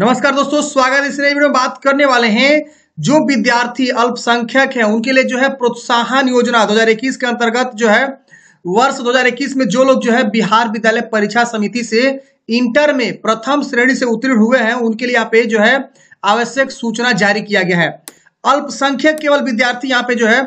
नमस्कार दोस्तों स्वागत इस नई वीडियो में बात करने वाले हैं जो विद्यार्थी अल्पसंख्यक हैं उनके लिए जो है प्रोत्साहन योजना 2021 के अंतर्गत जो है वर्ष 2021 में जो लोग जो है बिहार विद्यालय परीक्षा समिति से इंटर में प्रथम श्रेणी से उत्तीर्ण हुए हैं उनके लिए यहाँ पे जो है आवश्यक सूचना जारी किया गया है अल्पसंख्यक केवल विद्यार्थी यहाँ पे जो है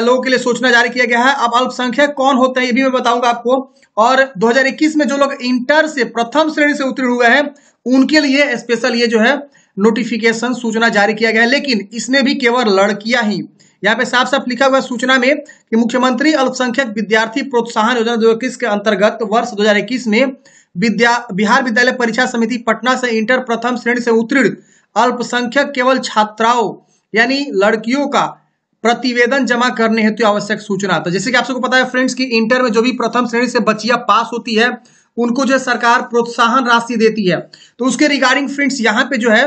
लोगों के लिए सूचना जारी किया गया है अब अल्पसंख्यक कौन होते हैं ये भी मैं बताऊंगा आपको और 2021 में जो लोग इंटर से प्रथम श्रेणी से उत्तीर्ण हुए हैं उनके लिए स्पेशल ये जो है नोटिफिकेशन सूचना जारी किया गया है लेकिन इसमें भी केवल लड़कियां ही यहाँ पे साफ साफ लिखा हुआ सूचना में कि मुख्यमंत्री अल्पसंख्यक विद्यार्थी प्रोत्साहन योजना दो के अंतर्गत वर्ष दो में विद्या बिहार विद्यालय परीक्षा समिति पटना से इंटर प्रथम श्रेणी से उत्तीर्ण अल्पसंख्यक केवल छात्राओं यानी लड़कियों का प्रतिवेदन जमा करने हेतु आवश्यक सूचना तो जैसे कि आप सबको पता है फ्रेंड्स की इंटर में जो भी प्रथम श्रेणी से बचिया पास होती है उनको जो है सरकार प्रोत्साहन राशि देती है तो उसके रिगार्डिंग फ्रेंड्स यहाँ पे जो है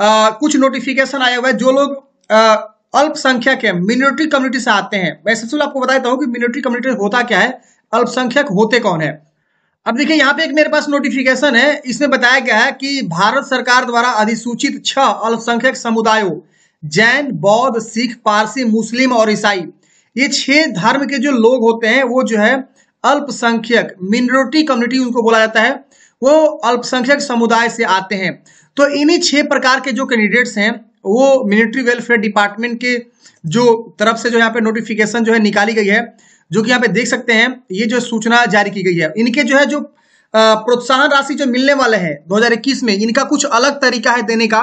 आ, कुछ नोटिफिकेशन आया हुआ है जो लोग अल्पसंख्यक है मिनोरिटी कम्युनिटी से आते हैं मैं सबसे आपको बताता हूँ कि मिनोरिटी कम्युनिटी होता क्या है अल्पसंख्यक होते कौन है अब देखिए यहाँ पे एक मेरे पास नोटिफिकेशन है इसमें बताया गया है कि भारत सरकार द्वारा अधिसूचित छह अल्पसंख्यक समुदायों जैन बौद्ध सिख पारसी मुस्लिम और ईसाई ये छह धर्म के जो लोग होते हैं वो जो है अल्पसंख्यक मिनोरिटी कम्युनिटी उनको बोला जाता है वो अल्पसंख्यक समुदाय से आते हैं तो इन्हीं छह प्रकार के जो कैंडिडेट्स हैं वो मिलिट्री वेलफेयर डिपार्टमेंट के जो तरफ से जो यहाँ पे नोटिफिकेशन जो है निकाली गई है जो कि यहाँ पे देख सकते हैं ये जो सूचना जारी की गई है इनके जो है जो प्रोत्साहन राशि जो मिलने वाले हैं दो में इनका कुछ अलग तरीका है देने का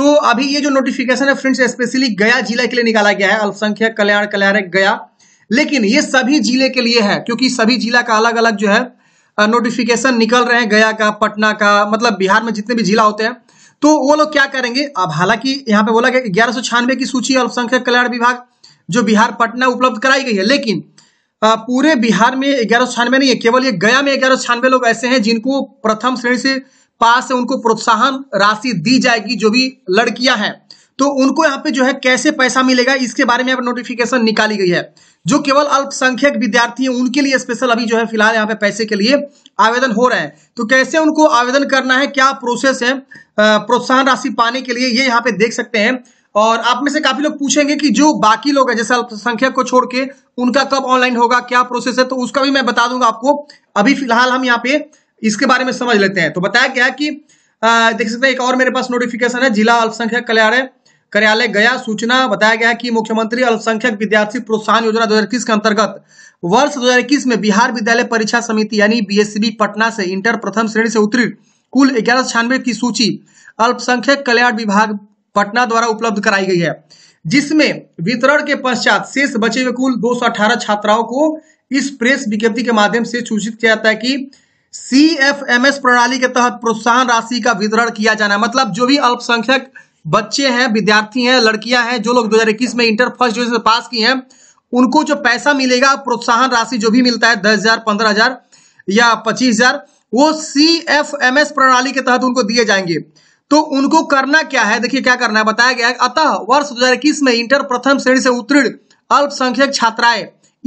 तो अभी ये जो नोटिफिकेशन है फ्रेंड्स स्पेशली गया जिला के लिए निकाला गया है अल्पसंख्यक कल्याण कल्याण गया लेकिन ये सभी जिले के लिए है क्योंकि सभी जिला का अलग अलग जो है नोटिफिकेशन निकल रहे हैं गया का पटना का मतलब बिहार में जितने भी जिला होते हैं तो वो लोग क्या करेंगे अब हालांकि यहाँ पे बोला गया ग्यारह सौ छियानवे की सूची अल्पसंख्यक कल्याण विभाग जो बिहार पटना उपलब्ध कराई गई है लेकिन पूरे बिहार में ग्यारह सौ छियानवे नहीं है केवल ये गया में ग्यारह सौ छियानवे लोग ऐसे हैं जिनको प्रथम श्रेणी से पास है उनको प्रोत्साहन राशि दी जाएगी जो भी लड़कियां हैं तो उनको यहाँ पे जो है कैसे पैसा मिलेगा इसके बारे में यहाँ पर नोटिफिकेशन निकाली गई है जो केवल अल्पसंख्यक विद्यार्थी हैं उनके लिए स्पेशल अभी जो है फिलहाल यहाँ पे पैसे के लिए आवेदन हो रहे हैं तो कैसे उनको आवेदन करना है क्या प्रोसेस है प्रोत्साहन राशि पाने के लिए ये यहाँ पे देख सकते हैं और आप में से काफी लोग पूछेंगे कि जो बाकी लोग हैं जैसे अल्पसंख्यक को छोड़ के उनका कब ऑनलाइन होगा क्या प्रोसेस है तो उसका भी मैं बता दूंगा आपको अभी फिलहाल हम यहाँ पे इसके बारे में समझ लेते हैं तो बताया गया कि देख सकते हैं एक और मेरे पास नोटिफिकेशन है जिला अल्पसंख्यक कल्याण कार्यालय गया सूचना बताया गया कि मुख्यमंत्री अल्पसंख्यक विद्यार्थी प्रोत्साहन योजना 2021 के अंतर्गत वर्ष 2021 में बिहार विद्यालय परीक्षा समिति यानी बीएससीबी पटना से इंटर प्रथम श्रेणी से उत्तीर्ण कुल ग्यारह की सूची अल्पसंख्यक कल्याण विभाग पटना द्वारा उपलब्ध कराई गई है जिसमें वितरण के पश्चात शेष बचे हुए कुल दो छात्राओं को इस प्रेस विज्ञप्ति के माध्यम से सूचित किया जाता है कि सी प्रणाली के तहत प्रोत्साहन राशि का वितरण किया जाना मतलब जो भी अल्पसंख्यक बच्चे हैं विद्यार्थी हैं लड़कियां हैं जो लोग 2021 में इंटर फर्स्ट डिवीजन में पास की हैं उनको जो पैसा मिलेगा प्रोत्साहन राशि जो भी मिलता है दस हजार पंद्रह हजार या पच्चीस हजार वो सी एफ एम एस प्रणाली के तहत उनको दिए जाएंगे तो उनको करना क्या है देखिए क्या करना है बताया गया है अतः वर्ष दो में इंटर प्रथम श्रेणी से उत्तीर्ण अल्पसंख्यक छात्राएं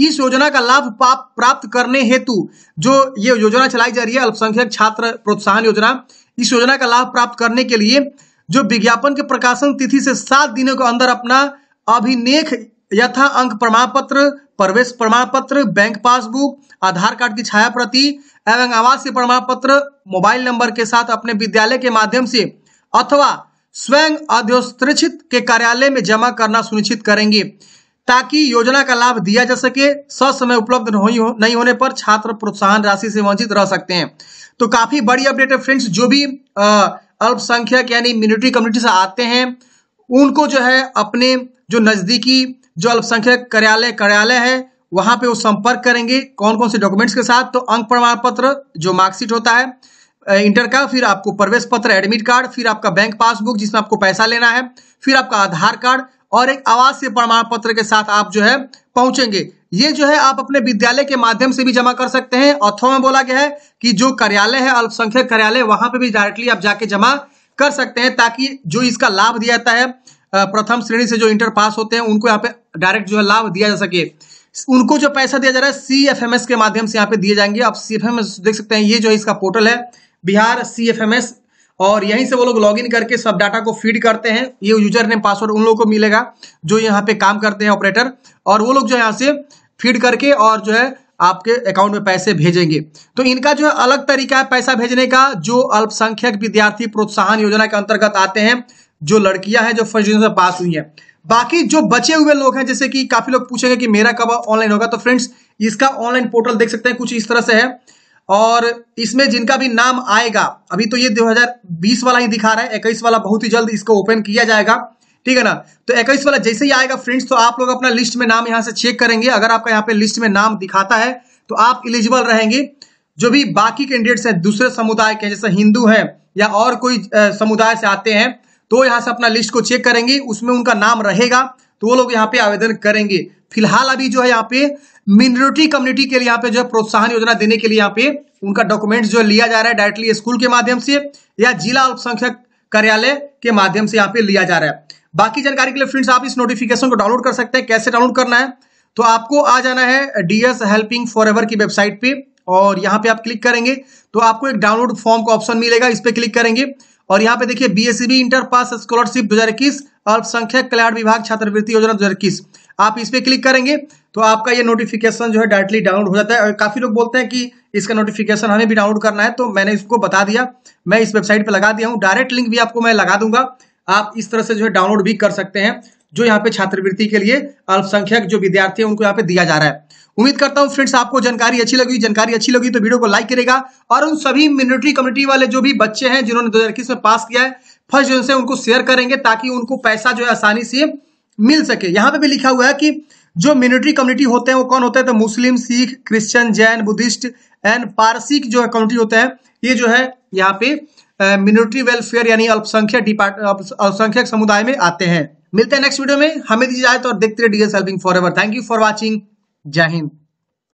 इस योजना का लाभ प्राप्त करने हेतु जो ये योजना चलाई जा रही है अल्पसंख्यक छात्र प्रोत्साहन योजना इस योजना का लाभ प्राप्त करने के लिए जो विज्ञापन के प्रकाशन तिथि से सात दिनों के अंदर अपना अभिनेख यथा अंक प्रमाण पत्र प्रवेश प्रमाण पत्र बैंक पासबुक आधार कार्ड की छाया प्रति एवं आवासीय प्रमाण पत्र मोबाइल नंबर के साथ अपने विद्यालय के माध्यम से अथवा स्वयं अध्योस्त के कार्यालय में जमा करना सुनिश्चित करेंगे ताकि योजना का लाभ दिया जा सके समय उपलब्ध नहीं होने पर छात्र प्रोत्साहन राशि से वंचित रह सकते हैं तो काफी बड़ी अपडेट है फ्रेंड्स जो भी आ, अल्पसंख्यक यानी मिनोरिटी कम्युनिटी से आते हैं उनको जो है अपने जो नज़दीकी जो अल्पसंख्यक कार्यालय कार्यालय है वहाँ पे वो संपर्क करेंगे कौन कौन से डॉक्यूमेंट्स के साथ तो अंक प्रमाण पत्र जो मार्कशीट होता है इंटर का फिर आपको प्रवेश पत्र एडमिट कार्ड फिर आपका बैंक पासबुक जिसमें आपको पैसा लेना है फिर आपका आधार कार्ड और एक आवासीय प्रमाण पत्र के साथ आप जो है पहुंचेंगे ये जो है आप अपने विद्यालय के माध्यम से भी जमा कर सकते हैं अथवा में बोला गया है कि जो कार्यालय है अल्पसंख्यक कार्यालय वहां पे भी डायरेक्टली आप जाके जमा कर सकते हैं ताकि जो इसका लाभ दिया जाता है प्रथम श्रेणी से जो इंटर पास होते हैं उनको यहाँ पे डायरेक्ट जो है लाभ दिया जा सके उनको जो पैसा दिया जा रहा है सी एफ एम एस के माध्यम से यहाँ पे दिए जाएंगे आप सी एफ एम एस देख सकते हैं ये जो है इसका पोर्टल है Bihar C F M S और यहीं से वो लोग लॉगिन करके सब डाटा को फीड करते हैं ये यूजर नेम पासवर्ड उन लोगों को मिलेगा जो यहाँ पे काम करते हैं ऑपरेटर और वो लोग जो यहाँ से फीड करके और जो है आपके अकाउंट में पैसे भेजेंगे तो इनका जो है अलग तरीका है पैसा भेजने का जो अल्पसंख्यक विद्यार्थी प्रोत्साहन योजना के अंतर्गत आते हैं जो लड़कियां हैं जो फर्स्ट डिवीजन से पास हुई हैं बाकी जो बचे हुए लोग हैं जैसे कि काफी लोग पूछेंगे कि मेरा कब ऑनलाइन होगा तो फ्रेंड्स इसका ऑनलाइन पोर्टल देख सकते हैं कुछ इस तरह से है और इसमें जिनका भी नाम आएगा अभी तो ये 2020 वाला ही दिखा रहा है इक्कीस वाला बहुत ही जल्द इसको ओपन किया जाएगा ठीक है ना तो इक्कीस वाला जैसे ही आएगा फ्रेंड्स तो आप लोग अपना लिस्ट में नाम यहाँ से चेक करेंगे अगर आपका यहाँ पे लिस्ट में नाम दिखाता है तो आप इलिजिबल रहेंगे जो भी बाकी कैंडिडेट्स हैं दूसरे समुदाय के जैसे हिंदू हैं या और कोई समुदाय से आते हैं तो यहाँ से अपना लिस्ट को चेक करेंगे उसमें उनका नाम रहेगा तो वो लोग यहाँ पे आवेदन करेंगे फिलहाल अभी जो है यहाँ पे मिनोरिटी कम्युनिटी के लिए यहाँ पे जो है प्रोत्साहन योजना देने के लिए यहाँ पे उनका डॉक्यूमेंट जो लिया जा रहा है डायरेक्टली स्कूल के माध्यम से या जिला अल्पसंख्यक कार्यालय के माध्यम से यहाँ पे लिया जा रहा है बाकी जानकारी के लिए फ्रेंड्स आप इस नोटिफिकेशन को डाउनलोड कर सकते हैं कैसे डाउनलोड करना है तो आपको आ जाना है डीएस हेल्पिंग फॉर एवर की वेबसाइट पे और यहाँ पे आप क्लिक करेंगे तो आपको एक डाउनलोड फॉर्म का ऑप्शन मिलेगा इस पर क्लिक करेंगे और यहाँ पे देखिए बी इंटर पास स्कॉलरशिप दो अल्पसंख्यक कल्याण विभाग छात्रवृत्ति योजना दो आप इस पर क्लिक करेंगे तो आपका ये नोटिफिकेशन जो है डायरेक्टली डाउनलोड हो जाता है और काफ़ी लोग बोलते हैं कि इसका नोटिफिकेशन हमें भी डाउनलोड करना है तो मैंने इसको बता दिया मैं इस वेबसाइट पर लगा दिया हूँ डायरेक्ट लिंक भी आपको मैं लगा दूंगा आप इस तरह से जो है डाउनलोड भी कर सकते हैं जो यहाँ पे छात्रवृत्ति के लिए अल्पसंख्यक जो विद्यार्थी है उनको यहाँ पे दिया जा रहा है उम्मीद करता हूँ फ्रेंड्स आपको जानकारी अच्छी लगी जानकारी अच्छी लगी तो वीडियो को लाइक करेगा और उन सभी मिनिट्री कम्युनिटी वाले जो भी बच्चे हैं जिन्होंने दो में पास किया है फर्स्ट जो उनको शेयर करेंगे ताकि उनको पैसा जो है आसानी से मिल सके यहाँ पे भी लिखा हुआ है कि जो मिनिट्री कम्युनिटी होते हैं वो कौन होते हैं तो Muslim Sikh Christian Jain Buddhist and Parsi जो है कम्युनिटी होते हैं ये जो है यहाँ पे मिनोरिटी वेलफेयर यानी अल्पसंख्यक डिपार्ट अल्पसंख्यक समुदाय में आते हैं मिलते हैं नेक्स्ट वीडियो में हमें दीजिए जाए तो और देखते रहे DS helping for ever thank you for watching जय हिंद